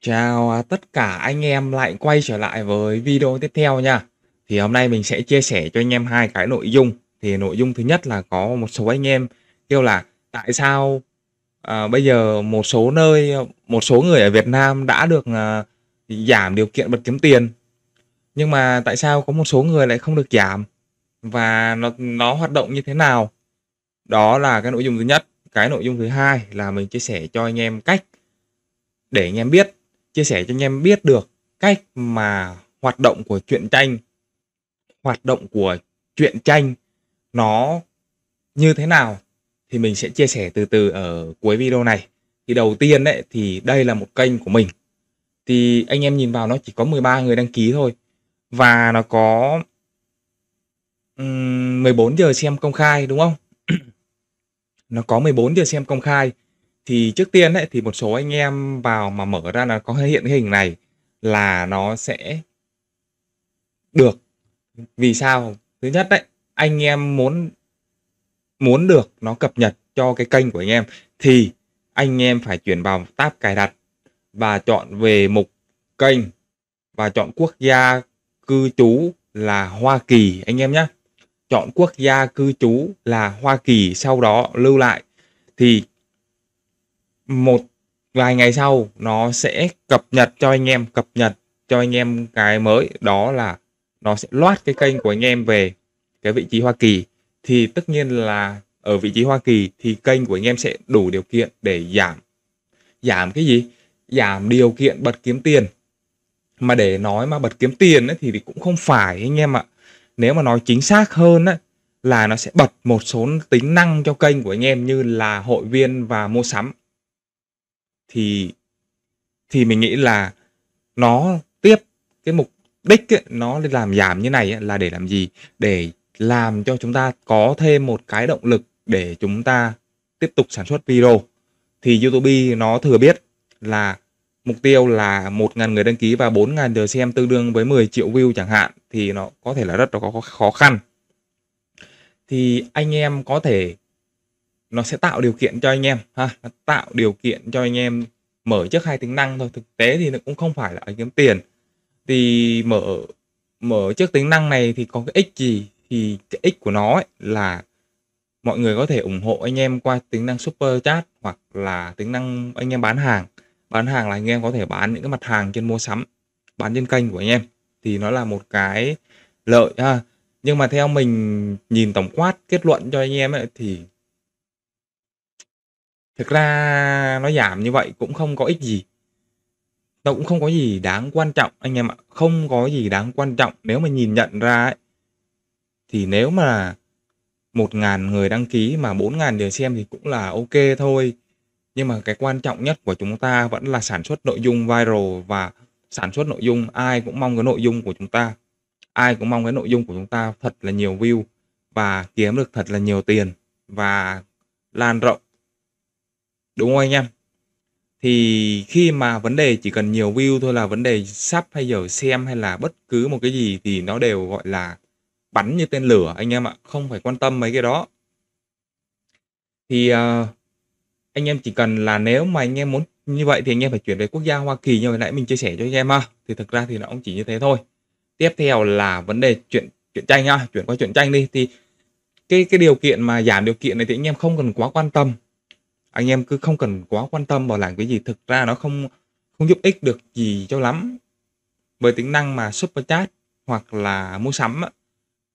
Chào à, tất cả anh em lại quay trở lại với video tiếp theo nha. Thì hôm nay mình sẽ chia sẻ cho anh em hai cái nội dung. Thì nội dung thứ nhất là có một số anh em kêu là tại sao à, bây giờ một số nơi, một số người ở Việt Nam đã được à, giảm điều kiện bật kiếm tiền. Nhưng mà tại sao có một số người lại không được giảm và nó nó hoạt động như thế nào? Đó là cái nội dung thứ nhất. Cái nội dung thứ hai là mình chia sẻ cho anh em cách để anh em biết chia sẻ cho anh em biết được cách mà hoạt động của truyện tranh hoạt động của truyện tranh nó như thế nào thì mình sẽ chia sẻ từ từ ở cuối video này thì đầu tiên đấy thì đây là một kênh của mình thì anh em nhìn vào nó chỉ có 13 người đăng ký thôi và nó có 14 giờ xem công khai đúng không nó có 14 giờ xem công khai thì trước tiên ấy, thì một số anh em vào mà mở ra là có hiện cái hình này là nó sẽ được. Vì sao? Thứ nhất đấy, anh em muốn muốn được nó cập nhật cho cái kênh của anh em thì anh em phải chuyển vào tab cài đặt và chọn về mục kênh và chọn quốc gia cư trú là Hoa Kỳ anh em nhé. Chọn quốc gia cư trú là Hoa Kỳ sau đó lưu lại thì một vài ngày sau nó sẽ cập nhật cho anh em cập nhật cho anh em cái mới đó là nó sẽ loát cái kênh của anh em về cái vị trí Hoa Kỳ thì tất nhiên là ở vị trí Hoa Kỳ thì kênh của anh em sẽ đủ điều kiện để giảm giảm cái gì giảm điều kiện bật kiếm tiền mà để nói mà bật kiếm tiền ấy, thì cũng không phải anh em ạ nếu mà nói chính xác hơn ấy, là nó sẽ bật một số tính năng cho kênh của anh em như là hội viên và mua sắm thì thì mình nghĩ là nó tiếp cái mục đích ấy, nó làm giảm như này ấy, là để làm gì để làm cho chúng ta có thêm một cái động lực để chúng ta tiếp tục sản xuất video thì YouTube nó thừa biết là mục tiêu là 1.000 người đăng ký và 4.000 giờ xem tương đương với 10 triệu view chẳng hạn thì nó có thể là rất là khó khăn thì anh em có thể nó sẽ tạo điều kiện cho anh em ha nó tạo điều kiện cho anh em mở trước hai tính năng thôi thực tế thì nó cũng không phải là kiếm tiền thì mở mở trước tính năng này thì có cái ích gì thì cái ích của nó ấy là mọi người có thể ủng hộ anh em qua tính năng super chat hoặc là tính năng anh em bán hàng bán hàng là anh em có thể bán những cái mặt hàng trên mua sắm bán trên kênh của anh em thì nó là một cái lợi ha nhưng mà theo mình nhìn tổng quát kết luận cho anh em ấy, thì thực ra nó giảm như vậy cũng không có ích gì nó cũng không có gì đáng quan trọng anh em ạ không có gì đáng quan trọng nếu mà nhìn nhận ra ấy thì nếu mà một ngàn người đăng ký mà bốn ngàn người xem thì cũng là ok thôi nhưng mà cái quan trọng nhất của chúng ta vẫn là sản xuất nội dung viral và sản xuất nội dung ai cũng mong cái nội dung của chúng ta ai cũng mong cái nội dung của chúng ta thật là nhiều view và kiếm được thật là nhiều tiền và lan rộng đúng không anh em thì khi mà vấn đề chỉ cần nhiều view thôi là vấn đề sắp hay giờ xem hay là bất cứ một cái gì thì nó đều gọi là bắn như tên lửa anh em ạ không phải quan tâm mấy cái đó thì uh, anh em chỉ cần là nếu mà anh em muốn như vậy thì anh em phải chuyển về quốc gia Hoa Kỳ như hồi nãy mình chia sẻ cho anh em ha thì thực ra thì nó cũng chỉ như thế thôi tiếp theo là vấn đề chuyện chuyện tranh ha chuyển qua chuyện tranh đi thì cái cái điều kiện mà giảm điều kiện này thì anh em không cần quá quan tâm anh em cứ không cần quá quan tâm vào làm cái gì thực ra nó không không giúp ích được gì cho lắm bởi tính năng mà super chat hoặc là mua sắm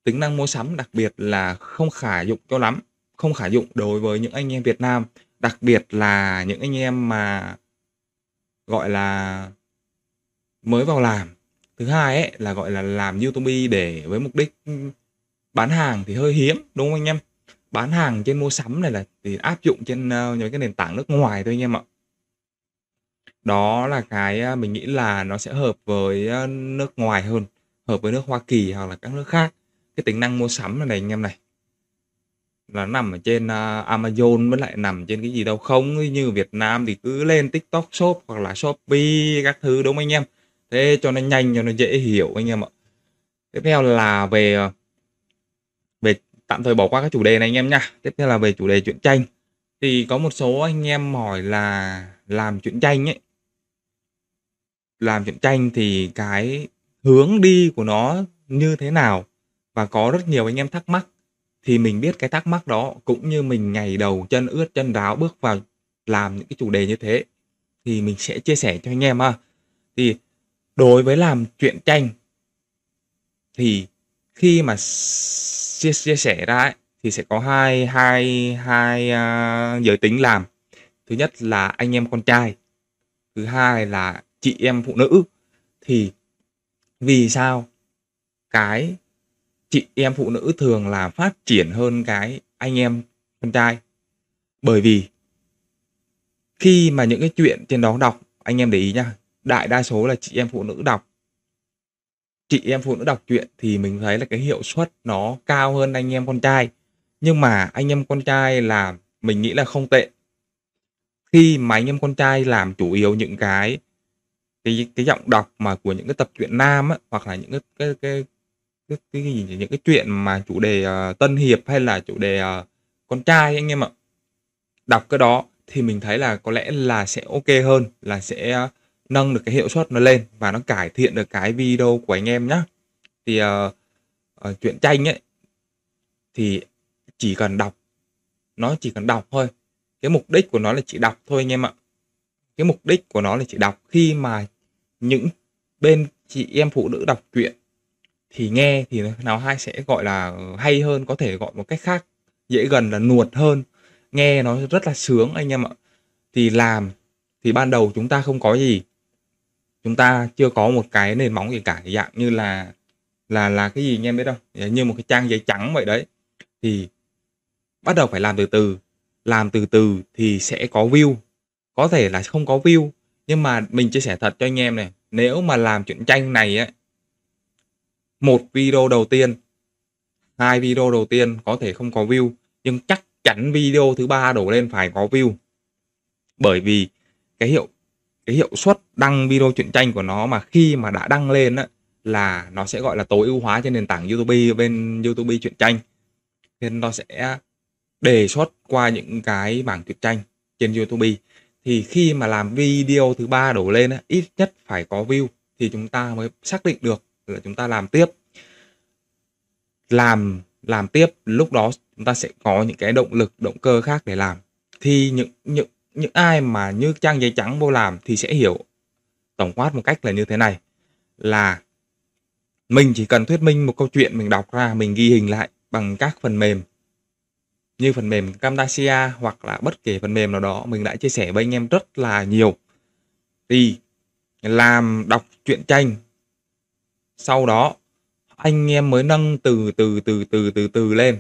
tính năng mua sắm đặc biệt là không khả dụng cho lắm không khả dụng đối với những anh em Việt Nam đặc biệt là những anh em mà gọi là mới vào làm thứ hai ấy là gọi là làm YouTube để với mục đích bán hàng thì hơi hiếm đúng không anh em bán hàng trên mua sắm này là thì áp dụng trên uh, những cái nền tảng nước ngoài thôi anh em ạ đó là cái ờ, mình nghĩ là nó sẽ hợp với ờ, nước ngoài hơn hợp với nước Hoa Kỳ hoặc là các nước khác cái tính năng mua sắm này, này anh em này là nằm ở trên uh, Amazon với lại nằm trên cái gì đâu không như Việt Nam thì cứ lên TikTok shop hoặc là Shopee các thứ đúng không anh em thế cho nó nhanh cho nó dễ hiểu anh em ạ tiếp theo là về tạm thời bỏ qua các chủ đề này anh em nha tiếp theo là về chủ đề truyện tranh thì có một số anh em hỏi là làm truyện tranh ấy làm truyện tranh thì cái hướng đi của nó như thế nào và có rất nhiều anh em thắc mắc thì mình biết cái thắc mắc đó cũng như mình ngày đầu chân ướt chân ráo bước vào làm những cái chủ đề như thế thì mình sẽ chia sẻ cho anh em ha thì đối với làm truyện tranh thì khi mà chia chia sẻ ra ấy, thì sẽ có hai hai hai uh, giới tính làm thứ nhất là anh em con trai thứ hai là chị em phụ nữ thì vì sao cái chị em phụ nữ thường là phát triển hơn cái anh em con trai bởi vì khi mà những cái chuyện trên đó đọc anh em để ý nha đại đa số là chị em phụ nữ đọc chị em phụ nữ đọc truyện thì mình thấy là cái hiệu suất nó cao hơn anh em con trai nhưng mà anh em con trai làm mình nghĩ là không tệ khi mà anh em con trai làm chủ yếu những cái cái cái giọng đọc mà của những cái tập truyện nam á, hoặc là những cái cái cái cái, cái, cái gì những cái chuyện mà chủ đề uh, tân hiệp hay là chủ đề uh, con trai anh em ạ đọc cái đó thì mình thấy là có lẽ là sẽ ok hơn là sẽ uh, nâng được cái hiệu suất nó lên và nó cải thiện được cái video của anh em nhá thì uh, ờ, uh, ờ, chuyện tranh ấy thì chỉ cần đọc nó chỉ cần đọc thôi cái mục đích của nó là chỉ đọc thôi anh em ạ cái mục đích của nó là chỉ đọc khi mà những bên chị em phụ nữ đọc truyện thì nghe thì nào hai sẽ gọi là hay hơn có thể gọi một cách khác dễ gần là nuột hơn nghe nó rất là sướng anh em ạ thì làm thì ban đầu chúng ta không có gì chúng ta chưa có một cái nền móng gì cả dạng như là là là cái gì anh em biết đâu như một cái trang giấy trắng vậy đấy thì bắt đầu phải làm từ từ làm từ từ thì sẽ có view có thể là không có view nhưng mà mình chia sẻ thật cho anh em này nếu mà làm chuyện tranh này á một video đầu tiên hai video đầu tiên có thể không có view nhưng chắc chắn video thứ ba đổ lên phải có view bởi vì cái hiệu cái hiệu suất đăng video truyện tranh của nó mà khi mà đã đăng lên á là nó sẽ gọi là tối ưu hóa trên nền tảng YouTube bên YouTube truyện tranh nên nó sẽ đề xuất qua những cái bảng truyện tranh trên YouTube thì khi mà làm video thứ ba đổ lên á, ít nhất phải có view thì chúng ta mới xác định được là chúng ta làm tiếp làm làm tiếp lúc đó chúng ta sẽ có những cái động lực động cơ khác để làm thì những những những ai mà như trang giấy trắng vô làm thì sẽ hiểu tổng quát một cách là như thế này là mình chỉ cần thuyết minh một câu chuyện mình đọc ra mình ghi hình lại bằng các phần mềm như phần mềm Camtasia hoặc là bất kể phần mềm nào đó mình đã chia sẻ với anh em rất là nhiều thì làm đọc truyện tranh sau đó anh em mới nâng từ từ từ từ từ từ lên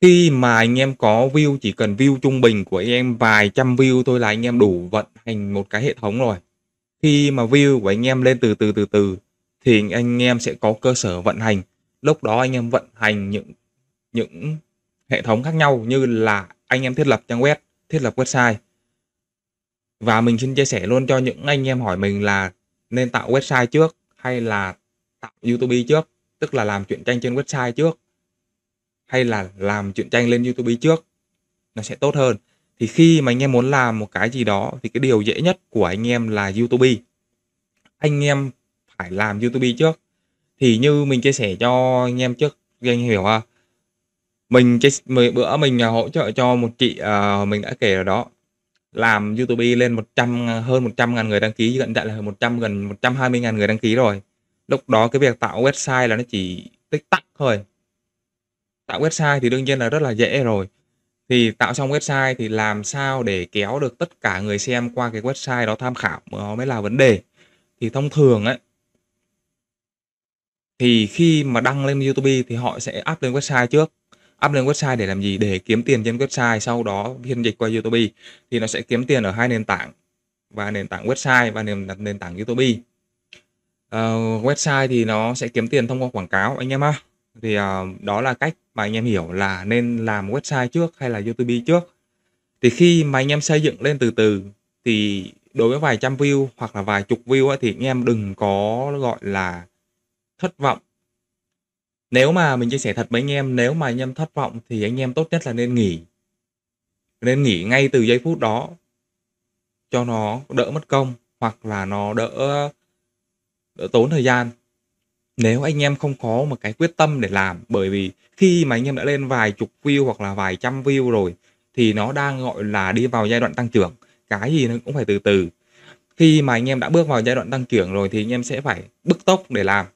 khi mà anh em có view chỉ cần view trung bình của anh em vài trăm view thôi là anh em đủ vận hành một cái hệ thống rồi khi mà view của anh em lên từ từ từ từ thì anh em sẽ có cơ sở vận hành lúc đó anh em vận hành những những hệ thống khác nhau như là anh em thiết lập trang web thiết lập website và mình xin chia sẻ luôn cho những anh em hỏi mình là nên tạo website trước hay là tạo YouTube trước tức là làm chuyện tranh trên website trước hay là làm truyện tranh lên YouTube trước nó sẽ tốt hơn thì khi mà anh em muốn làm một cái gì đó thì cái điều dễ nhất của anh em là YouTube anh em phải làm YouTube trước thì như mình chia sẻ cho anh em trước anh em hiểu ha mình cái bữa mình à, hỗ trợ cho một chị uh, mình đã kể ở đó làm YouTube lên 100 à, hơn 100 ngàn người đăng ký gần tại là hơn 100 gần 120 ngàn người đăng ký rồi lúc đó cái việc tạo website là nó chỉ tích tắc thôi tạo website thì đương nhiên là rất là dễ rồi thì tạo xong website thì làm sao để kéo được tất cả người xem qua cái website đó tham khảo ờ, mới là vấn đề thì thông thường ấy thì khi mà đăng lên YouTube thì họ sẽ up lên website trước up lên website để làm gì để kiếm tiền trên website sau đó phiên dịch qua YouTube thì nó sẽ kiếm tiền ở hai nền tảng và nền tảng website và nền nền tảng YouTube uh, website thì nó sẽ kiếm tiền thông qua quảng cáo anh em ha thì uh, đó là cách mà anh em hiểu là nên làm website trước hay là YouTube trước thì khi mà anh em xây dựng lên từ từ thì đối với vài trăm view hoặc là vài chục view ấy, thì anh em đừng có gọi là thất vọng nếu mà mình chia sẻ thật với anh em nếu mà anh em thất vọng thì anh em tốt nhất là nên nghỉ nên nghỉ ngay từ giây phút đó cho nó đỡ mất công hoặc là nó đỡ, đỡ tốn thời gian nếu anh em không có một cái quyết tâm để làm bởi vì khi mà anh em đã lên vài chục view hoặc là vài trăm view rồi thì nó đang gọi là đi vào giai đoạn tăng trưởng, cái gì nó cũng phải từ từ. Khi mà anh em đã bước vào giai đoạn tăng trưởng rồi thì anh em sẽ phải bứt tốc để làm.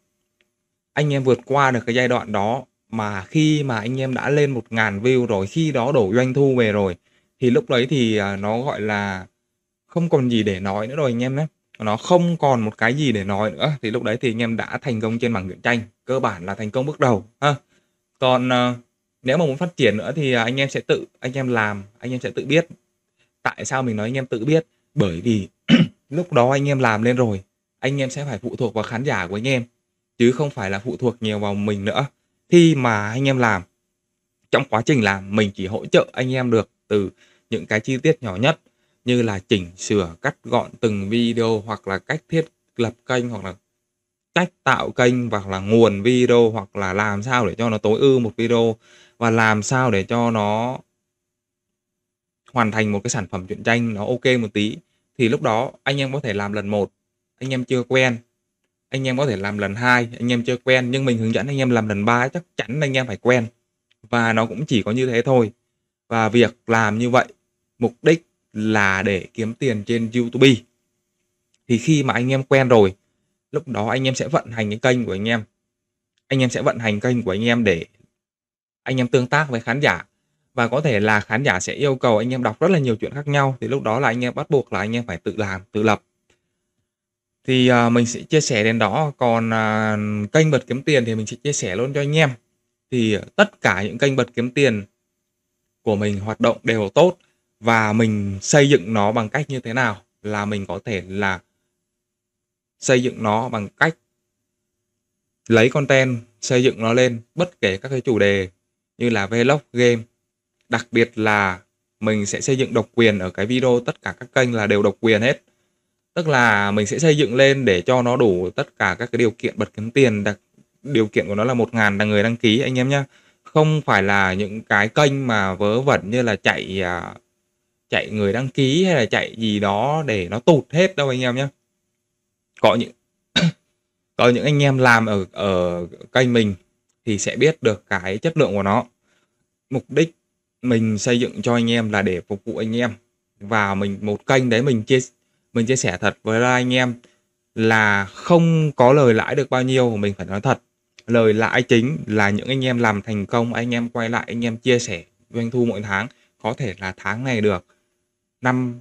Anh em vượt qua được cái giai đoạn đó mà khi mà anh em đã lên một ngàn view rồi, khi đó đổ doanh thu về rồi thì lúc đấy thì à, nó gọi là không còn gì để nói nữa rồi anh em nhé nó không còn một cái gì để nói nữa thì lúc đấy thì anh em đã thành công trên bảng truyện tranh cơ bản là thành công bước đầu ha còn uh, nếu mà muốn phát triển nữa thì ờ, anh em sẽ tự anh em làm anh em sẽ tự biết tại sao mình nói anh em tự biết bởi vì lúc đó anh em làm lên rồi anh em sẽ phải phụ thuộc vào khán giả của anh em chứ không phải là phụ thuộc nhiều vào mình nữa khi mà anh em làm trong quá trình làm mình chỉ hỗ trợ anh em được từ những cái chi tiết nhỏ nhất như là chỉnh sửa cắt gọn từng video hoặc là cách thiết lập kênh hoặc là cách tạo kênh hoặc là nguồn video hoặc là làm sao để cho nó tối ưu một video và làm sao để cho nó hoàn thành một cái sản phẩm truyện tranh nó ok một tí thì lúc đó anh em có thể làm lần một anh em chưa quen anh em có thể làm lần hai anh em chưa quen nhưng mình hướng dẫn anh em làm lần ba chắc chắn anh em phải quen và nó cũng chỉ có như thế thôi và việc làm như vậy mục đích là để kiếm tiền trên YouTube thì khi mà anh em quen rồi lúc đó anh em sẽ vận hành cái kênh của anh em anh em sẽ vận hành kênh của anh em để anh em tương tác với khán giả và có thể là khán giả sẽ yêu cầu anh em đọc rất là nhiều chuyện khác nhau thì lúc đó là anh em bắt buộc là anh em phải tự làm tự lập thì à, mình sẽ chia sẻ đến đó còn à, kênh bật kiếm tiền thì mình sẽ chia sẻ luôn cho anh em thì tất cả những kênh bật kiếm tiền của mình hoạt động đều tốt và mình xây dựng nó bằng cách như thế nào là mình có thể là xây dựng nó bằng cách lấy content xây dựng nó lên bất kể các cái chủ đề như là vlog game đặc biệt là mình sẽ xây dựng độc quyền ở cái video tất cả các kênh là đều độc quyền hết tức là mình sẽ xây dựng lên để cho nó đủ tất cả các cái điều kiện bật kiếm tiền đặc điều kiện của nó là một ngàn là người đăng ký anh em nhé không phải là những cái kênh mà vớ vẩn như là chạy à, chạy người đăng ký hay là chạy gì đó để nó tụt hết đâu anh em nhé có những có những anh em làm ở ở kênh mình thì sẽ biết được cái chất lượng của nó mục đích mình xây dựng cho anh em là để phục vụ anh em và mình một kênh đấy mình chia mình chia sẻ thật với anh em là không có lời lãi được bao nhiêu mình phải nói thật lời lãi chính là những anh em làm thành công anh em quay lại anh em chia sẻ doanh thu mỗi tháng có thể là tháng này được năm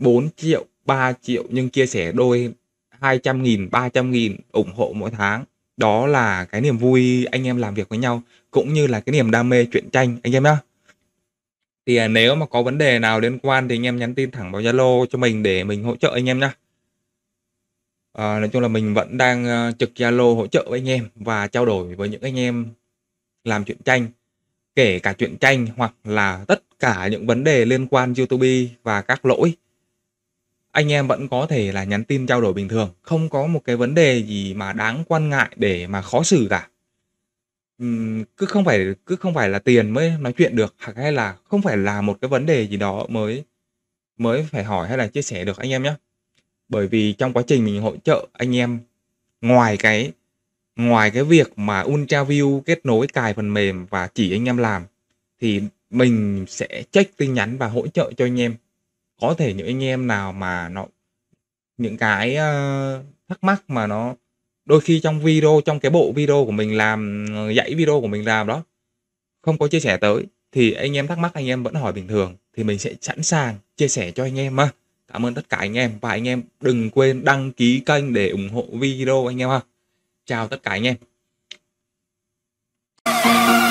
4 triệu 3 triệu nhưng chia sẻ đôi 200 nghìn 300 nghìn ủng hộ mỗi tháng đó là cái niềm vui anh em làm việc với nhau cũng như là cái niềm đam mê truyện tranh anh em nhá thì à, nếu mà có vấn đề nào liên quan thì anh em nhắn tin thẳng vào Zalo cho mình để mình hỗ trợ anh em nhá à, nói chung là mình vẫn đang à, trực Zalo hỗ trợ với anh em và trao đổi với những anh em làm truyện tranh kể cả chuyện tranh hoặc là tất cả những vấn đề liên quan YouTube và các lỗi. Anh em vẫn có thể là nhắn tin trao đổi bình thường, không có một cái vấn đề gì mà đáng quan ngại để mà khó xử cả. Uhm, cứ không phải cứ không phải là tiền mới nói chuyện được hoặc hay là không phải là một cái vấn đề gì đó mới mới phải hỏi hay là chia sẻ được anh em nhé. Bởi vì trong quá trình mình hỗ trợ anh em ngoài cái ngoài cái việc mà ultra view kết nối cài phần mềm và chỉ anh em làm thì mình sẽ check tin nhắn và hỗ trợ cho anh em có thể những anh em nào mà nó những cái uh, thắc mắc mà nó đôi khi trong video trong cái bộ video của mình làm dãy video của mình làm đó không có chia sẻ tới thì anh em thắc mắc anh em vẫn hỏi bình thường thì mình sẽ sẵn sàng chia sẻ cho anh em ha. Cảm ơn tất cả anh em và anh em đừng quên đăng ký kênh để ủng hộ video anh em ha chào tất cả anh em